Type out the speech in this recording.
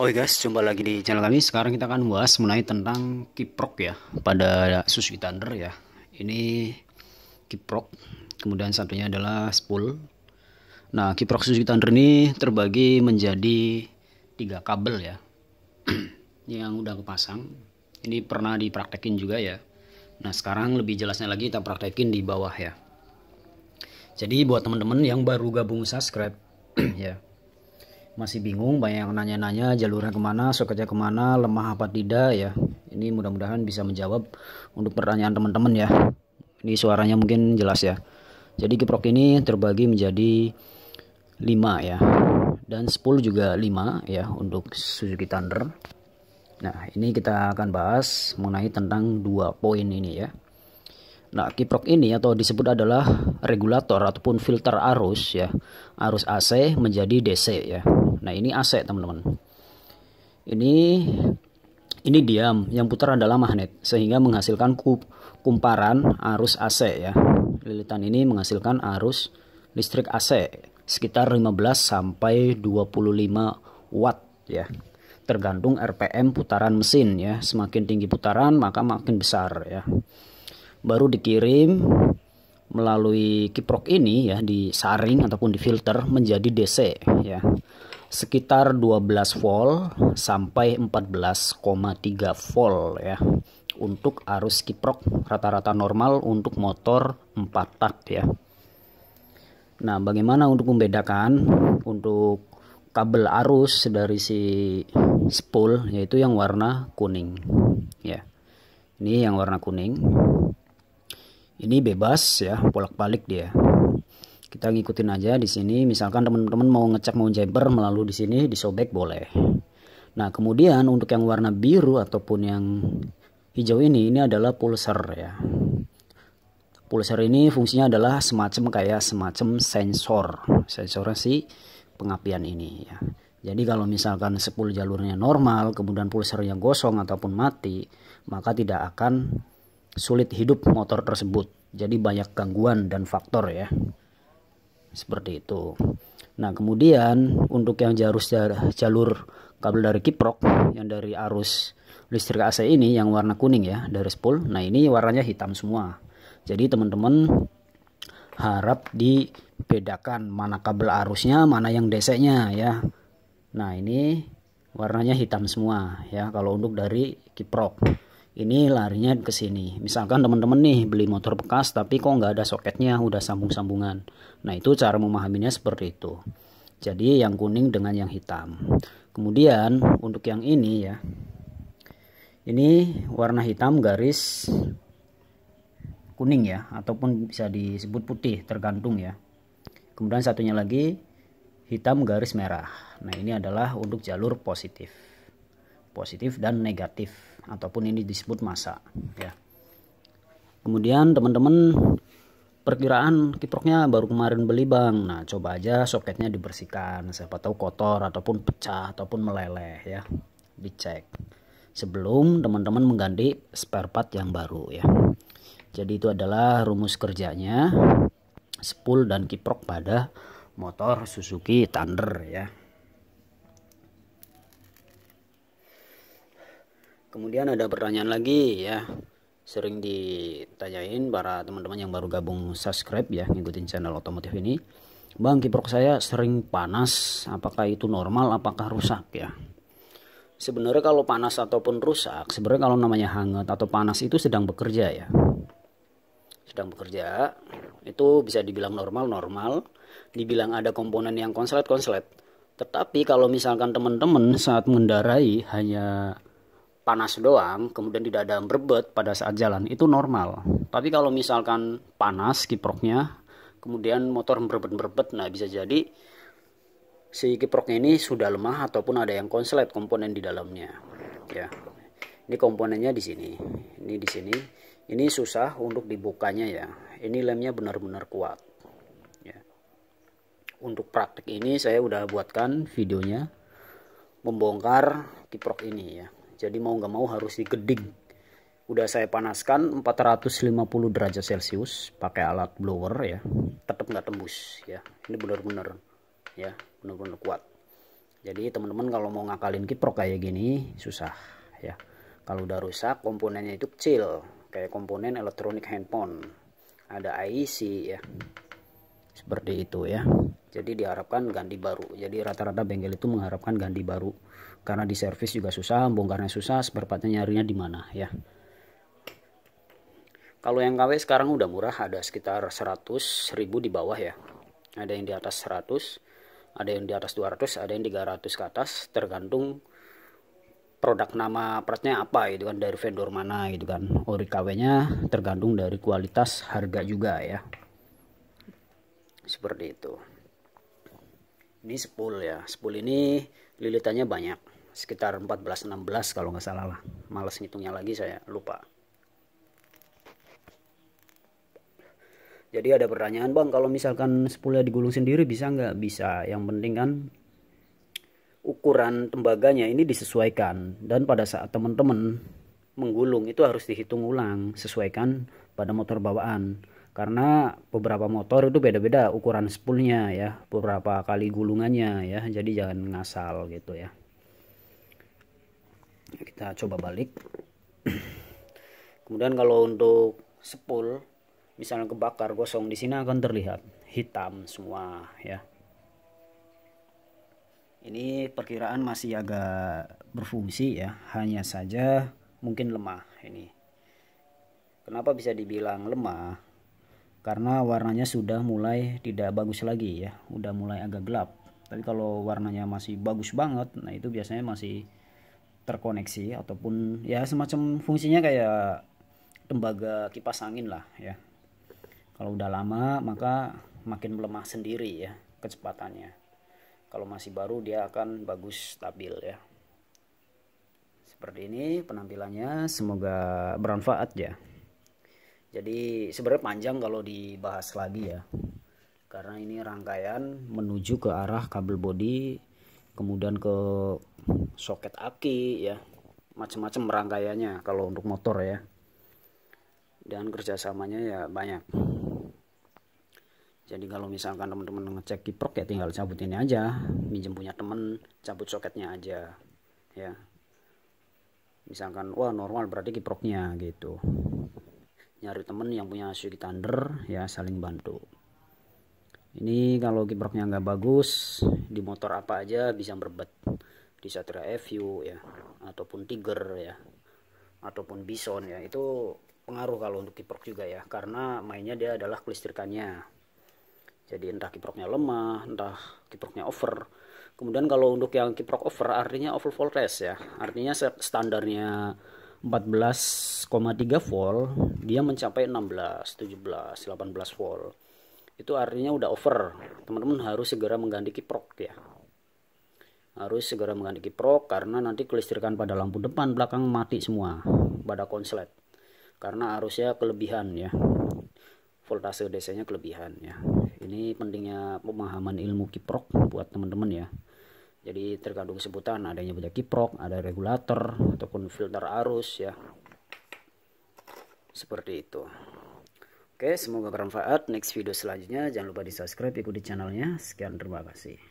Oke guys, jumpa lagi di channel kami. Sekarang kita akan bahas mengenai tentang kiprok ya pada Suzuki Thunder ya. Ini kiprok, kemudian satunya adalah spool. Nah, kiprok Suzuki Thunder ini terbagi menjadi tiga kabel ya yang udah kepasang. Ini pernah dipraktekin juga ya. Nah, sekarang lebih jelasnya lagi kita praktekin di bawah ya. Jadi buat teman-teman yang baru gabung subscribe ya masih bingung banyak yang nanya-nanya jalurnya kemana soketnya kemana lemah apa tidak ya ini mudah-mudahan bisa menjawab untuk pertanyaan teman-teman ya ini suaranya mungkin jelas ya jadi kiprok ini terbagi menjadi 5 ya dan 10 juga 5 ya untuk Suzuki Thunder nah ini kita akan bahas mengenai tentang dua poin ini ya Nah, kiprok ini atau disebut adalah regulator ataupun filter arus ya. Arus AC menjadi DC ya. Nah, ini AC, teman-teman. Ini ini diam, yang putar adalah magnet sehingga menghasilkan kumparan arus AC ya. Lilitan ini menghasilkan arus listrik AC sekitar 15 sampai 25 watt ya. Tergantung RPM putaran mesin ya. Semakin tinggi putaran maka makin besar ya baru dikirim melalui kiprok ini ya disaring ataupun difilter menjadi DC ya sekitar 12 volt sampai 14,3 volt ya untuk arus kiprok rata-rata normal untuk motor 4 tak ya nah bagaimana untuk membedakan untuk kabel arus dari si spool yaitu yang warna kuning ya ini yang warna kuning ini bebas ya bolak-balik dia kita ngikutin aja di sini misalkan teman-teman mau ngecek mau jumper melalui di sini disobek boleh nah kemudian untuk yang warna biru ataupun yang hijau ini ini adalah pulser ya pulser ini fungsinya adalah semacam kayak semacam sensor sensor si pengapian ini ya jadi kalau misalkan 10 jalurnya normal kemudian pulsernya gosong ataupun mati maka tidak akan sulit hidup motor tersebut jadi banyak gangguan dan faktor ya. Seperti itu. Nah, kemudian untuk yang jalur jalur kabel dari kiprok yang dari arus listrik AC ini yang warna kuning ya dari spool. Nah, ini warnanya hitam semua. Jadi teman-teman harap dibedakan mana kabel arusnya, mana yang DC-nya ya. Nah, ini warnanya hitam semua ya kalau untuk dari kiprok ini larinya ke sini. Misalkan teman-teman nih beli motor bekas tapi kok nggak ada soketnya, udah sambung-sambungan. Nah itu cara memahaminya seperti itu. Jadi yang kuning dengan yang hitam. Kemudian untuk yang ini ya, ini warna hitam garis kuning ya, ataupun bisa disebut putih tergantung ya. Kemudian satunya lagi hitam garis merah. Nah ini adalah untuk jalur positif, positif dan negatif ataupun ini disebut masa ya kemudian teman-teman perkiraan kiproknya baru kemarin beli bang nah coba aja soketnya dibersihkan siapa tahu kotor ataupun pecah ataupun meleleh ya dicek sebelum teman-teman mengganti spare part yang baru ya jadi itu adalah rumus kerjanya spool dan kiprok pada motor Suzuki Thunder ya kemudian ada pertanyaan lagi ya sering ditanyain para teman-teman yang baru gabung subscribe ya ngikutin channel otomotif ini Bang kiprok saya sering panas apakah itu normal apakah rusak ya sebenarnya kalau panas ataupun rusak sebenarnya kalau namanya hangat atau panas itu sedang bekerja ya sedang bekerja itu bisa dibilang normal normal dibilang ada komponen yang konslet konslet tetapi kalau misalkan teman-teman saat mengendarai hanya panas doang, kemudian tidak ada berbet pada saat jalan, itu normal. Tapi kalau misalkan panas kiproknya, kemudian motor berbet-berbet, nah bisa jadi si kiproknya ini sudah lemah ataupun ada yang konslet komponen di dalamnya. Ya, ini komponennya di sini, ini di sini, ini susah untuk dibukanya ya. Ini lemnya benar-benar kuat. Ya. Untuk praktik ini saya udah buatkan videonya membongkar kiprok ini ya jadi mau nggak mau harus digeding udah saya panaskan 450 derajat celcius pakai alat blower ya tetap nggak tembus ya ini bener-bener ya bener-bener kuat jadi teman-teman kalau mau ngakalin kiprok kayak gini susah ya kalau udah rusak komponennya itu kecil kayak komponen elektronik handphone ada IC ya seperti itu ya jadi diharapkan ganti baru jadi rata-rata bengkel itu mengharapkan ganti baru karena di servis juga susah bongkarnya susah seperempatnya nyarinya di mana ya kalau yang KW sekarang udah murah ada sekitar 100 ribu di bawah ya ada yang di atas 100 ada yang di atas 200 ada yang 300 ke atas tergantung produk nama partnya apa itu kan dari vendor mana gitu kan ori KW nya tergantung dari kualitas harga juga ya seperti itu ini spool ya spool ini lilitannya banyak sekitar 14-16 kalau nggak salah lah males ngitungnya lagi saya lupa jadi ada pertanyaan bang kalau misalkan spoolnya digulung sendiri bisa nggak bisa yang penting kan ukuran tembaganya ini disesuaikan dan pada saat teman-teman menggulung itu harus dihitung ulang sesuaikan pada motor bawaan karena beberapa motor itu beda-beda ukuran spoolnya ya beberapa kali gulungannya ya jadi jangan ngasal gitu ya kita coba balik kemudian kalau untuk spool misalnya kebakar gosong di sini akan terlihat hitam semua ya ini perkiraan masih agak berfungsi ya hanya saja mungkin lemah ini kenapa bisa dibilang lemah karena warnanya sudah mulai tidak bagus lagi ya udah mulai agak gelap tapi kalau warnanya masih bagus banget nah itu biasanya masih terkoneksi ataupun ya semacam fungsinya kayak tembaga kipas angin lah ya kalau udah lama maka makin melemah sendiri ya kecepatannya kalau masih baru dia akan bagus stabil ya seperti ini penampilannya semoga bermanfaat ya jadi sebenarnya panjang kalau dibahas lagi ya. Karena ini rangkaian menuju ke arah kabel body, kemudian ke soket aki ya. Macam-macam rangkaiannya kalau untuk motor ya. Dan kerjasamanya ya banyak. Jadi kalau misalkan teman-teman ngecek kiprok ya tinggal cabut ini aja, minjem punya teman cabut soketnya aja. Ya. Misalkan wah normal berarti kiproknya gitu nyari temen yang punya Suzuki thunder ya saling bantu ini kalau kiproknya nggak bagus di motor apa aja bisa berbet di Satria FU ya ataupun Tiger ya ataupun Bison ya itu pengaruh kalau untuk kiprok juga ya karena mainnya dia adalah kelistrikannya jadi entah kiproknya lemah entah kiproknya over kemudian kalau untuk yang kiprok over artinya over voltage ya artinya standarnya 14,3 volt dia mencapai 16 17 18 volt itu artinya udah over teman-teman harus segera mengganti kiprok ya harus segera mengganti kiprok karena nanti kelistrikan pada lampu depan belakang mati semua pada konslet karena arusnya kelebihan ya voltase DC nya kelebihan ya ini pentingnya pemahaman ilmu kiprok buat teman-teman ya jadi tergantung sebutan adanya yang kiprok ada regulator ataupun filter arus ya seperti itu Oke, semoga bermanfaat. Next video selanjutnya, jangan lupa di subscribe, ikuti channelnya. Sekian, terima kasih.